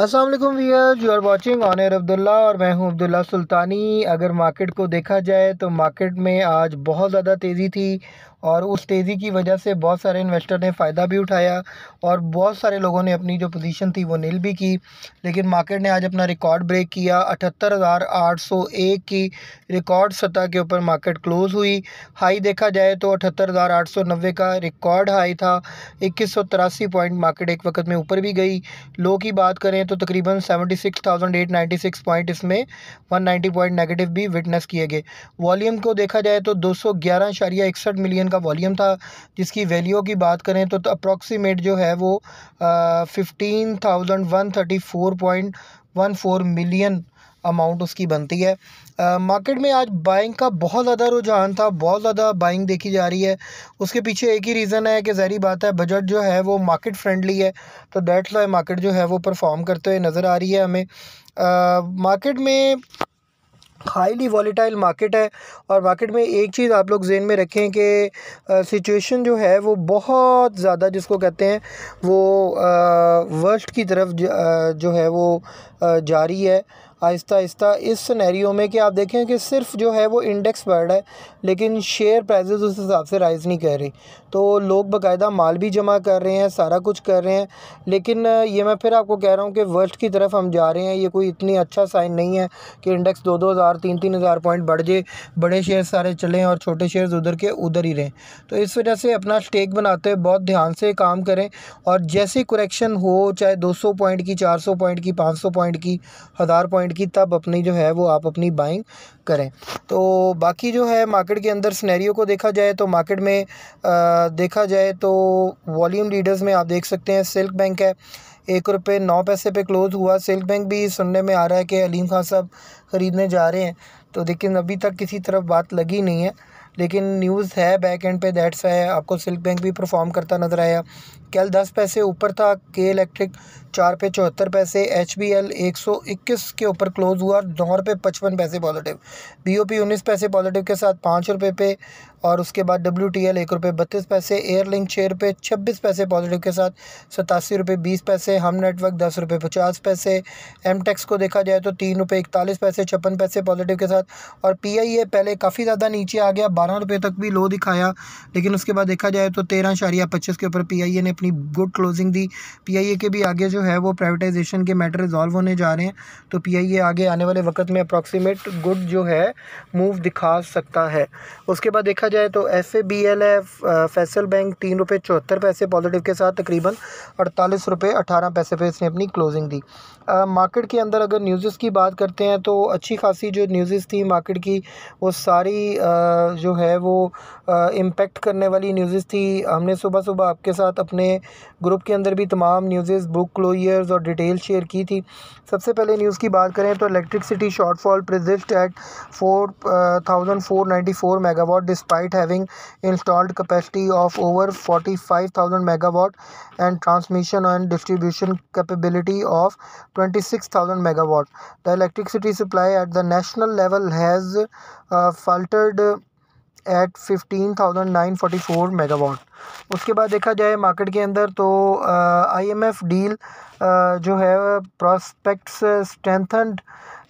Aslam where you are watching honour Abdullah और मैं हूं अब्दुल्ला सुल्तानी अगर मार्केट को देखा जाए तो मार्केट में आज बहुत ज़्यादा तेज़ी थी और उस तेज़ी की वजह से बहुत सारे इन्वेस्टर ने फ़ायदा भी उठाया और बहुत सारे लोगों ने अपनी जो पोजीशन थी वो नील भी की लेकिन मार्केट ने आज अपना रिकॉर्ड ब्रेक किया अठहत्तर हज़ार आठ सौ एक की रिकॉर्ड सतह के ऊपर मार्केट क्लोज़ हुई हाई देखा जाए तो अठहत्तर हज़ार आठ सौ नब्बे का रिकॉर्ड हाई था इक्कीस सौ तिरासी पॉइंट मार्केट एक वक्त में ऊपर भी गई लो की बात करें तो तकरीबन seventy six thousand eight ninety six point इसमें वन नाइन्टी पॉइंट नेगेटिव भी विटनेस किए गए वॉल्यूम को देखा जाए तो दो सौ ग्यारह इकसठ मिलियन का वॉल्यूम था जिसकी वैल्यू की बात करें तो अप्रॉक्सीमेट जो है वो fifteen thousand one thirty four point one four million amount उसकी बनती है मार्केट में आज बाइंग का बहुत ज़्यादा रुझान था बहुत ज़्यादा बाइंग देखी जा रही है उसके पीछे एक ही रीज़न है कि ज़हरी बात है बजट जो है वो मार्केट फ्रेंडली है तो डेट्स वाई मार्केट जो है वो परफॉर्म करते हुए नज़र आ रही है हमें मार्केट में हाईली वॉलीटाइल मार्केट है और मार्केट में एक चीज़ आप लोग जेन में रखें कि सिचुएशन जो है वो बहुत ज़्यादा जिसको कहते हैं वो वर्ल्ड की तरफ जो है वो जारी है आहिस्ता आहिस्ता इस सिनेरियो में कि आप देखें कि सिर्फ जो है वो इंडेक्स बढ़ रहा है लेकिन शेयर प्राइजेज उस हिसाब से राइज़ नहीं कर रही तो लोग बाकायदा माल भी जमा कर रहे हैं सारा कुछ कर रहे हैं लेकिन ये मैं फिर आपको कह रहा हूँ कि वर्ल्ड की तरफ हम जा रहे हैं ये कोई इतनी अच्छा साइन नहीं है कि इंडेक्स दो दो हज़ार तीन तीन हज़ार पॉइंट बढ़ जाए बड़े शेयर सारे चलें और छोटे शेयर उधर के उधर ही रहें तो इस वजह से अपना स्टेक बनाते हुए बहुत ध्यान से काम करें और जैसे करेक्शन हो चाहे दो सौ पॉइंट की चार सौ पॉइंट की पाँच सौ पॉइंट की हज़ार पॉइंट पॉइंट की तब अपनी जो है वो आप अपनी बाइंग करें तो बाकी जो है मार्केट के अंदर स्नैरियो को देखा जाए तो मार्केट में आ, देखा जाए तो वॉल्यूम लीडर्स में आप देख सकते हैं सिल्क बैंक है एक रुपये नौ पैसे पे क्लोज़ हुआ सिल्क बैंक भी सुनने में आ रहा है कि अलीम खान साहब ख़रीदने जा रहे हैं तो लेकिन अभी तक किसी तरफ बात लगी नहीं है लेकिन न्यूज़ है बैक एंड पे दैट्स है आपको सिल्क बैंक भी परफॉर्म करता नज़र आया कैल दस पैसे ऊपर था के इलेक्ट्रिक चार पे चौहत्तर पैसे एच बी एल एक सौ इक्कीस के ऊपर क्लोज़ हुआ नौ रुपये पचपन पैसे पॉजिटिव बी ओ पी उन्नीस पैसे पॉजिटिव के साथ पाँच रुपये पे और उसके बाद डब्ल्यू टी एल एक रुपये बत्तीस पैसे एयरलिंक छः रुपये छब्बीस पैसे पॉजिटिव के साथ सतासी रुपये बीस पैसे हम नेटवर्क दस रुपये पचास पैसे एम टैक्स को देखा जाए तो तीन रुपये इकतालीस पैसे छप्पन पैसे पॉजिटिव के साथ और पी आई ए पहले काफ़ी ज़्यादा नीचे आ गया बारह रुपये तक भी लो दिखाया लेकिन उसके बाद देखा जाए तो तेरह शारिया पच्चीस के ऊपर पीआईए ने अपनी गुड क्लोजिंग दी पीआईए के भी आगे जो है वो प्राइवेटाइजेशन के मैटर रिजॉल्व होने जा रहे हैं तो पीआईए आगे आने वाले वक्त में अप्रॉक्सीमेट गुड जो है मूव दिखा सकता है उसके बाद देखा जाए तो एफ ए बी एल है फैसल बैंक तीन रुपये चौहत्तर पैसे पॉजिटिव के साथ तकरीबन अड़तालीस रुपये अठारह पैसे पे इसने अपनी क्लोजिंग दी मार्केट के अंदर अगर न्यूज़ की बात करते हैं तो अच्छी खासी जो न्यूज़ थी मार्केट की वो सारी जो है वो इम्पेक्ट करने वाली न्यूज़ थी हमने सुबह सुबह आपके साथ अपने ग्रुप के अंदर भी तमाम न्यूज़ बुक क्लोयर्स और डिटेल शेयर की थी सबसे पहले न्यूज़ की बात करें तो electricity shortfall persist at four thousand four ninety four megawatt despite having installed capacity of over forty five thousand megawatt and transmission and distribution capability of twenty six thousand megawatt the electricity supply at the national level has uh, at fifteen thousand nine forty four megawatt उसके बाद देखा जाए market के अंदर तो IMF uh, deal uh, जो है prospects strengthened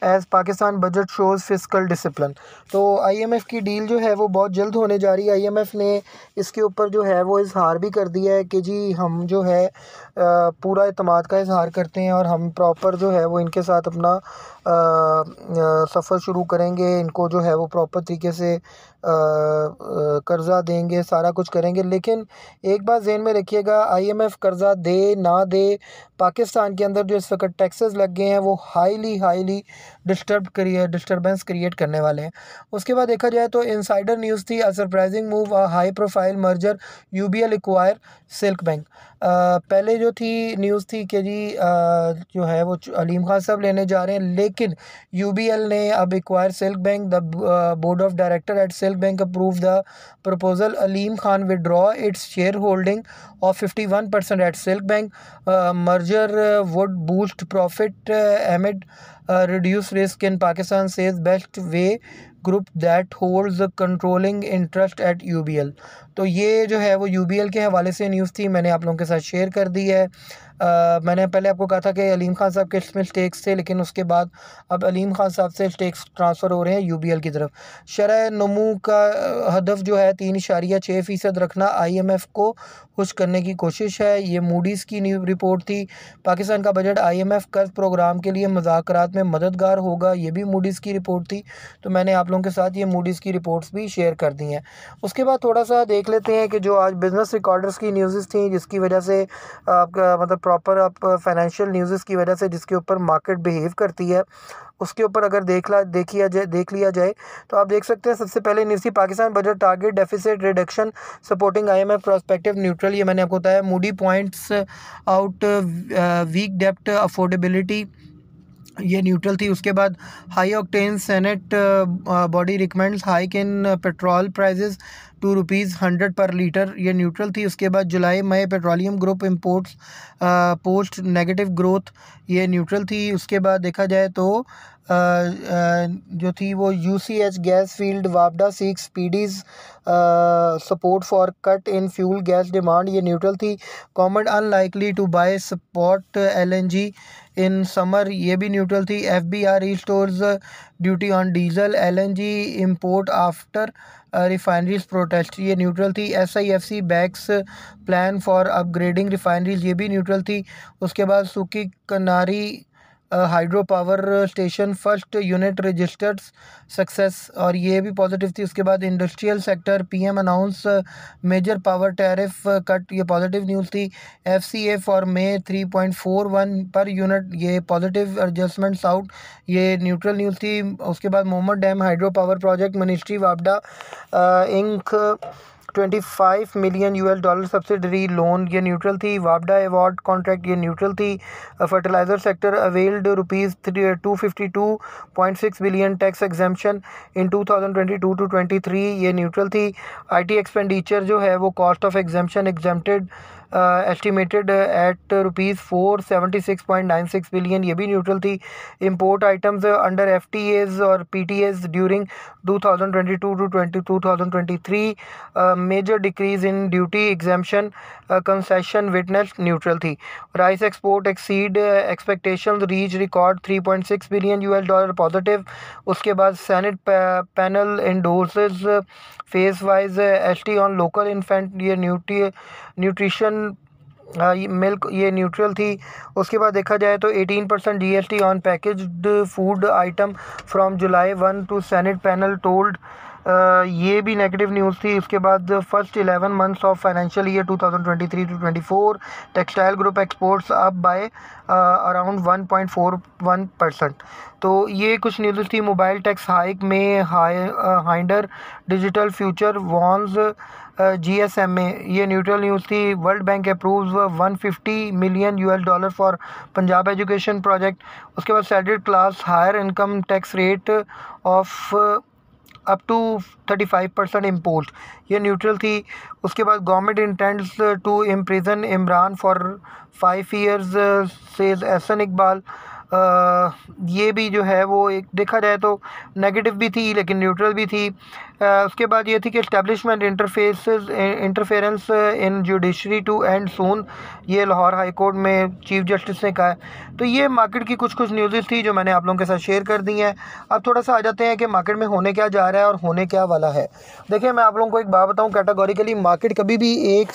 as Pakistan budget shows physical discipline तो आईएमएफ की डील जो है वो बहुत जल्द होने जा रही है आईएमएफ ने इसके ऊपर जो है वो इजहार भी कर दिया है कि जी हम जो है uh, पूरा अतमाद का इजहार करते हैं और हम प्रॉपर जो है वो इनके साथ अपना सफ़र शुरू करेंगे इनको जो है वो प्रॉपर तरीके से कर्ज़ा देंगे सारा कुछ करेंगे लेकिन एक बात जहन में रखिएगा आईएमएफ कर्ज़ा दे ना दे पाकिस्तान के अंदर जो इस वक्त टैक्सेस लग गए हैं वो हाईली हाईली डिस्टर्ब करिए डिस्टर्बेंस क्रिएट करने वाले हैं उसके बाद देखा जाए तो इनसाइडर न्यूज़ थी a surprising move a high profile merger U B L acquire Silk Bank पहले जो थी न्यूज़ थी कि जी आ, जो है वो अलीम खान साहब लेने जा रहे हैं लेकिन लेकिन यूबीएल ने अब acquire Silk Bank the board of director at Silk Bank approve the proposal Aleem Khan withdraw its shareholding of fifty one percent at Silk Bank merger would boost profit amid reduce risk in Pakistan says Bestway group that hold controlling interest at U तो ये जो है वो you के हवाले से news थी मैंने आप लोगों के साथ शेयर कर दी है आ, मैंने पहले आपको कहा था कि अलीम खान साहब के इसमें स्टेक्स थे लेकिन उसके बाद अब अलीम खान साहब से स्टेक्स ट्रांसफ़र हो रहे हैं यू की तरफ शरा नमू का हदफ जो है तीन इशारिया छः फ़ीसद रखना आई एम एफ़ को खुश करने की कोशिश है ये मूडीज़ की न्यू रिपोर्ट थी पाकिस्तान का बजट आई एम एफ़ कर्ज प्रोग्राम के लिए मजाकरात में मददगार होगा ये भी मूडीज़ की रिपोर्ट थी तो मैंने आप लोगों के साथ ये मूडीज़ की रिपोर्ट्स भी शेयर कर दी हैं उसके बाद थोड़ा सा देख लेते हैं कि जो आज बिज़नेस रिकॉर्डर्स की न्यूज़ थी जिसकी वजह से आपका मतलब प्रॉपर आप फाइनेंशियल uh, न्यूज़ की वजह से जिसके ऊपर मार्केट बिहेव करती है उसके ऊपर अगर देख ला देखिया जाए देख लिया जाए तो आप देख सकते हैं सबसे पहले nifty Pakistan budget target deficit reduction supporting IMF prospective neutral ये मैंने आपको बताया मूडी पॉइंट्स आउट वीक डेप्ट अफोर्डेबिलिटी ये न्यूट्रल थी उसके बाद high octane senate body recommends hike in petrol prices to rupees hundred per litre ये न्यूट्रल थी उसके बाद July May petroleum group imports post negative growth ये न्यूट्रल थी उसके बाद देखा जाए तो जो थी वो U C H gas field वापडा सिक्स स्पीडीज support for cut in fuel gas demand ये न्यूट्रल थी common unlikely to L support G in summer ये भी न्यूट्रल थी F B R store duty on diesel L N G import after refineries protest ये neutral थी S I F C backs plan for upgrading refineries ये भी neutral थी उसके बाद Suki Kinari hydro power station first unit registered success और ये भी पॉजिटिव थी उसके बाद industrial sector PM announce major power tariff cut ये पॉजिटिव न्यूज़ थी FCA for May 3.41 per unit ये पॉजिटिव एडजस्टमेंट्स आउट ये न्यूट्रल न्यूज़ थी उसके बाद Mohammad dam hydro power project ministry वापडा ink twenty five million US dollar subsidiary loan ये neutral थी वापडा अवार्ड कॉन्ट्रैक्ट ये न्यूट्रल थी fertiliser sector availed rupees two fifty two point six billion tax exemption in to thousand twenty two to twenty three ये neutral थी I T expenditure जो है वो cost of exemption exempted estimated at rupees four seventy six point nine six billion ये भी neutral थी import items under F T As और P T As during two thousand twenty two to twenty two thousand twenty three major decrease in duty exemption concession witness neutral थी rice export exceed expectation reach record three point six billion U L dollar positive उसके बाद senate panel endorse phase wise S T on local infant ये न्यूट्री nutrition milk ये neutral थी उसके बाद देखा जाए तो 18 percent G on packaged food item from July one to senate panel told ये भी नेगेटिव न्यूज़ थी इसके बाद first eleven months of financial year 2023 to four textile group exports up by around 1.41 percent तो ये कुछ न्यूज़ थी mobile tax hike में hinder digital future warns G S M में ये न्यूट्रल न्यूज़ थी World Bank approve one fifty million U S dollar for Punjab education project उसके बाद salary class higher income tax rate of up to thirty five percent import ये neutral थी उसके बाद government intends to imprison Imran for five years says Ahsan Iqbal ये भी जो है वो एक देखा जाए तो नेगेटिव भी थी लेकिन न्यूट्रल भी थी आ, उसके बाद ये थी कि establishment interface interference in judiciary to end soon ये लाहौर हाई कोर्ट में चीफ जस्टिस ने कहा है तो ये मार्केट की कुछ कुछ न्यूज़ थी जो मैंने आप लोगों के साथ शेयर कर दी हैं अब थोड़ा सा आ जाते हैं कि मार्केट में होने क्या जा रहा है और होने क्या वाला है देखिए मैं आप लोगों को एक बात बताऊँ कैटागोरिकली मार्केट कभी भी एक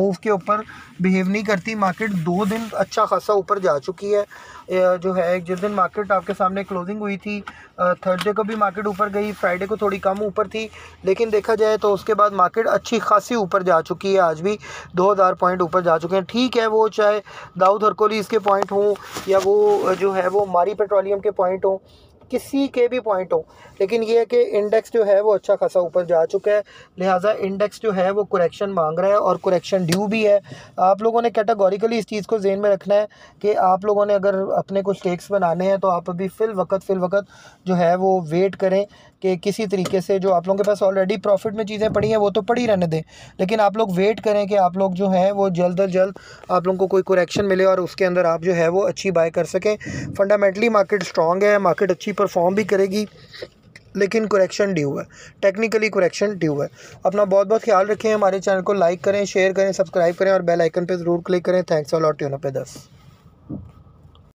मूव के ऊपर बिहेव नहीं करती मार्केट दो दिन अच्छा खासा ऊपर जा चुकी है जो है जिस दिन मार्केट आपके सामने क्लोजिंग हुई थी थर्सडे को भी मार्केट ऊपर गई फ्राइडे को थोड़ी कम ऊपर थी लेकिन देखा जाए तो उसके बाद मार्केट अच्छी खासी ऊपर जा चुकी है आज भी 2000 पॉइंट ऊपर जा चुके हैं ठीक है वो चाहे दाऊद हरकोली इसके पॉइंट हों या वो जो है वो मारी पेट्रोलियम के पॉइंट हों किसी के भी पॉइंट हो लेकिन ये है कि इंडेक्स जो है वो अच्छा खासा ऊपर जा चुका है लिहाजा इंडेक्स जो है वो करेक्शन मांग रहा है और करेक्शन ड्यू भी है आप लोगों ने कैटेगोरिकली इस चीज़ को जेन में रखना है कि आप लोगों ने अगर अपने कुछ स्टेक्स बनाने हैं तो आप अभी फ़िल वक्त फ़िल वक्त जो है वो वेट करें कि किसी तरीके से जो आप लोगों के पास ऑलरेडी प्रॉफिट में चीज़ें पड़ी हैं वो तो पड़ी रहने दें लेकिन आप लोग वेट करें कि आप लोग जो हैं वो जल्द अज जल्द आप लोगों को कोई कुरेक्शन मिले और उसके अंदर आप जो है वो अच्छी बाय कर सकें फंडामेंटली मार्केट स्ट्रांग है मार्केट अच्छी परफॉर्म भी करेगी लेकिन कुरेक्शन ड्यू है टेक्निकली कुरेक्शन ड्यू है अपना बहुत बहुत ख्याल रखें हमारे चैनल को लाइक करें शेयर करें सब्सक्राइब करें और बेल आइकन पर ज़रूर क्लिक करें थैंक्स ऑल ऑट ट्यून पे दस